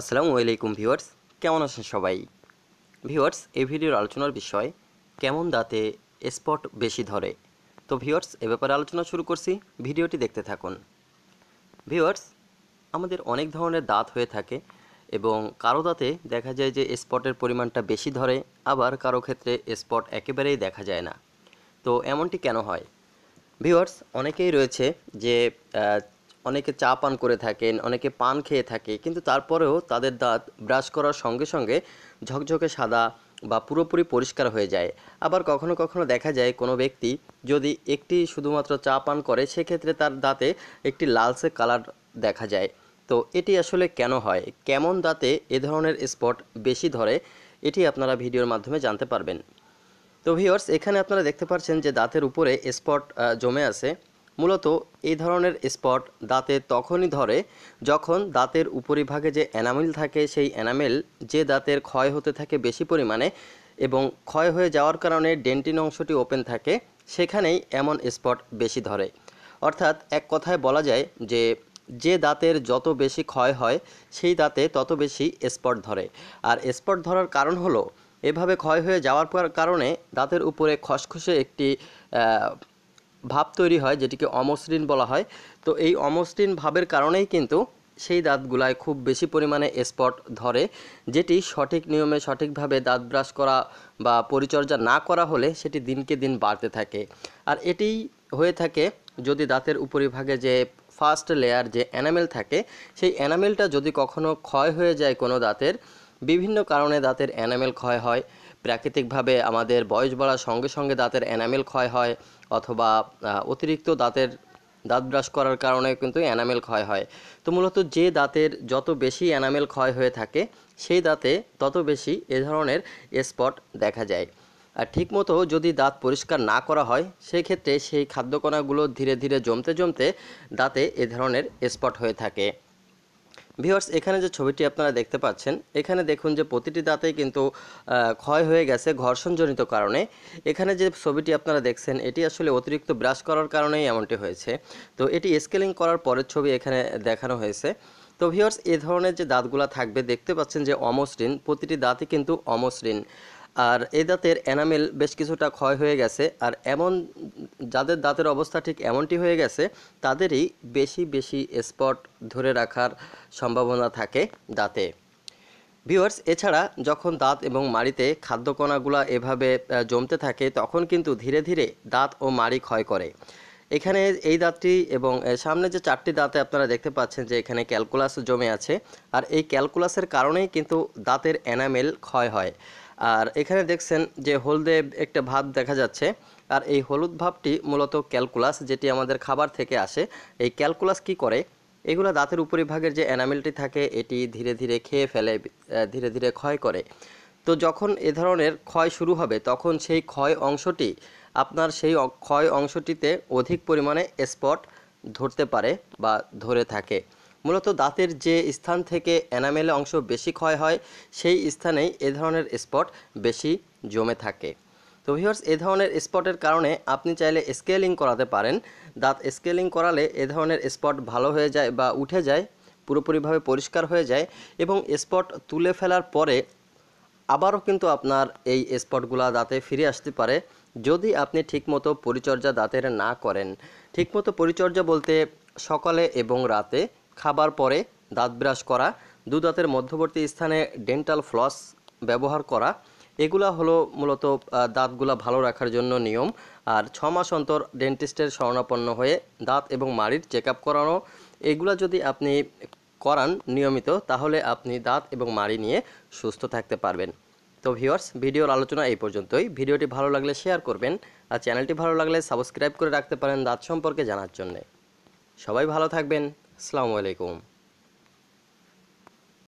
আসসালামু আলাইকুম ভিউয়ার্স কেমন আছেন সবাই ভিউয়ার্স এই ভিডিওর আলোচনার বিষয় কেমন দাঁতে স্পট বেশি ধরে তো ভিউয়ার্স এ ব্যাপারে আলোচনা শুরু করছি ভিডিওটি দেখতে থাকুন ভিউয়ার্স আমাদের অনেক ধরনের দাঁত হয়ে থাকে এবং কারো দাঁতে দেখা যায় যে স্পটের পরিমাণটা বেশি ধরে আবার কারো ক্ষেত্রে স্পট একেবারেই দেখা যায় না তো এমনটি কেন হয় ভিউয়ার্স অনেকেই রয়েছে যে অনেকে চা পান করে থাকেন অনেকে পান খেয়ে থাকে কিন্তু তারপরেও তাদের দাঁত ব্রাশ করার সঙ্গে সঙ্গে ঝকঝকে সাদা বা পুরোপুরি পরিষ্কার হয়ে যায় আবার কখনো কখনো দেখা যায় কোনো ব্যক্তি যদি একটি শুধুমাত্র চা পান করে সেক্ষেত্রে তার দাঁতে একটি লালচে কালার দেখা যায় তো এটি আসলে কেন হয় কেমন দাঁতে এ ধরনের স্পট বেশি ধরে এটি আপনারা ভিডিওর মাধ্যমে জানতে পারবেন তো ভিওর্স এখানে আপনারা দেখতে পাচ্ছেন যে দাঁতের উপরে স্পট জমে আছে মূলত এই ধরনের স্পট দাঁতে তখনই ধরে যখন দাঁতের উপরিভাগে যে এনামেল থাকে সেই এনামেল যে দাঁতের ক্ষয় হতে থাকে বেশি পরিমাণে এবং ক্ষয় হয়ে যাওয়ার কারণে ডেন্টিন অংশটি ওপেন থাকে সেখানেই এমন স্পট বেশি ধরে অর্থাৎ এক কথায় বলা যায় যে যে দাঁতের যত বেশি ক্ষয় হয় সেই দাঁতে তত বেশি স্পট ধরে আর স্পট ধরার কারণ হলো এভাবে ক্ষয় হয়ে যাওয়ার কারণে দাঁতের উপরে খসখসে একটি ভাব তৈরি হয় যেটিকে অমসৃণ বলা হয় তো এই অমসৃণ ভাবের কারণেই কিন্তু সেই দাঁতগুলায় খুব বেশি পরিমাণে স্পট ধরে যেটি সঠিক নিয়মে সঠিকভাবে দাঁত ব্রাশ করা বা পরিচর্যা না করা হলে সেটি দিনকে দিন বাড়তে থাকে আর এটি হয়ে থাকে যদি দাঁতের উপরিভাগে যে ফার্স্ট লেয়ার যে অ্যানামেল থাকে সেই অ্যানামেলটা যদি কখনো ক্ষয় হয়ে যায় কোনো দাঁতের বিভিন্ন কারণে দাঁতের এনামেল ক্ষয় হয় প্রাকৃতিকভাবে আমাদের বয়স বাড়ার সঙ্গে সঙ্গে দাঁতের এনামেল ক্ষয় হয় অথবা অতিরিক্ত দাঁতের দাঁত ব্রাশ করার কারণে কিন্তু এনামেল ক্ষয় হয় তো মূলত যে দাঁতের যত বেশি এনামেল ক্ষয় হয়ে থাকে সেই দাঁতে তত বেশি এ ধরনের স্পট দেখা যায় আর ঠিকমতো যদি দাঁত পরিষ্কার না করা হয় সেই ক্ষেত্রে সেই খাদ্যকণাগুলো ধীরে ধীরে জমতে জমতে দাঁতে এ ধরনের স্পট হয়ে থাকে ভিওর্স এখানে যে ছবিটি আপনারা দেখতে পাচ্ছেন এখানে দেখুন যে প্রতিটি দাঁতেই কিন্তু ক্ষয় হয়ে গেছে ঘর্ষণজনিত কারণে এখানে যে ছবিটি আপনারা দেখছেন এটি আসলে অতিরিক্ত ব্রাশ করার কারণেই এমনটি হয়েছে তো এটি স্কেলিং করার পরের ছবি এখানে দেখানো হয়েছে তো ভিওয়ার্স এ ধরনের যে দাঁতগুলো থাকবে দেখতে পাচ্ছেন যে অমসৃণ প্রতিটি দাঁতই কিন্তু অমসৃণ আর এই দাঁতের এনামেল বেশ কিছুটা ক্ষয় হয়ে গেছে আর এমন যাদের দাঁতের অবস্থা ঠিক এমনটি হয়ে গেছে তাদেরই বেশি বেশি স্পট ধরে রাখার সম্ভাবনা থাকে দাঁতে ভিউয়ার্স এছাড়া যখন দাঁত এবং মাড়িতে খাদ্যকণাগুলা এভাবে জমতে থাকে তখন কিন্তু ধীরে ধীরে দাঁত ও মাড়ি ক্ষয় করে এখানে এই দাঁতটি এবং সামনে যে চারটি দাঁতে আপনারা দেখতে পাচ্ছেন যে এখানে ক্যালকুলাস জমে আছে আর এই ক্যালকুলাসের কারণেই কিন্তু দাঁতের এনামেল ক্ষয় হয় আর এখানে দেখছেন যে হলদে একটা ভাব দেখা যাচ্ছে আর এই হলুদ ভাবটি মূলত ক্যালকুলাস যেটি আমাদের খাবার থেকে আসে এই ক্যালকুলাস কি করে এগুলো দাঁতের উপরিভাগের যে অ্যানামেলটি থাকে এটি ধীরে ধীরে খেয়ে ফেলে ধীরে ধীরে ক্ষয় করে তো যখন এ ধরনের ক্ষয় শুরু হবে তখন সেই ক্ষয় অংশটি আপনার সেই ক্ষয় অংশটিতে অধিক পরিমাণে স্পট ধরতে পারে বা ধরে থাকে মূলত দাঁতের যে স্থান থেকে এনামেলে অংশ বেশি ক্ষয় হয় সেই স্থানেই এ ধরনের স্পট বেশি জমে থাকে তো ভিওর্স এ ধরনের স্পটের কারণে আপনি চাইলে স্কেলিং করাতে পারেন দাঁত স্কেলিং করালে এ ধরনের স্পট ভালো হয়ে যায় বা উঠে যায় পুরোপুরিভাবে পরিষ্কার হয়ে যায় এবং স্পট তুলে ফেলার পরে আবারও কিন্তু আপনার এই স্পটগুলা দাঁতে ফিরে আসতে পারে যদি আপনি ঠিকমতো পরিচর্যা দাঁতের না করেন ঠিকমতো পরিচর্যা বলতে সকালে এবং রাতে খাবার পরে দাঁত ব্রাশ করা দু দাঁতের মধ্যবর্তী স্থানে ডেন্টাল ফ্লস ব্যবহার করা এগুলা হলো মূলত দাঁতগুলা ভালো রাখার জন্য নিয়ম আর ছ মাস অন্তর ডেন্টিস্টের শরণাপন্ন হয়ে দাঁত এবং মাড়ির চেক আপ করানো এগুলা যদি আপনি করান নিয়মিত তাহলে আপনি দাঁত এবং মাড়ি নিয়ে সুস্থ থাকতে পারবেন তো ভিওয়ার্স ভিডিওর আলোচনা এই পর্যন্তই ভিডিওটি ভালো লাগলে শেয়ার করবেন আর চ্যানেলটি ভালো লাগলে সাবস্ক্রাইব করে রাখতে পারেন দাঁত সম্পর্কে জানার জন্যে সবাই ভালো থাকবেন আসসালামু আলাইকুম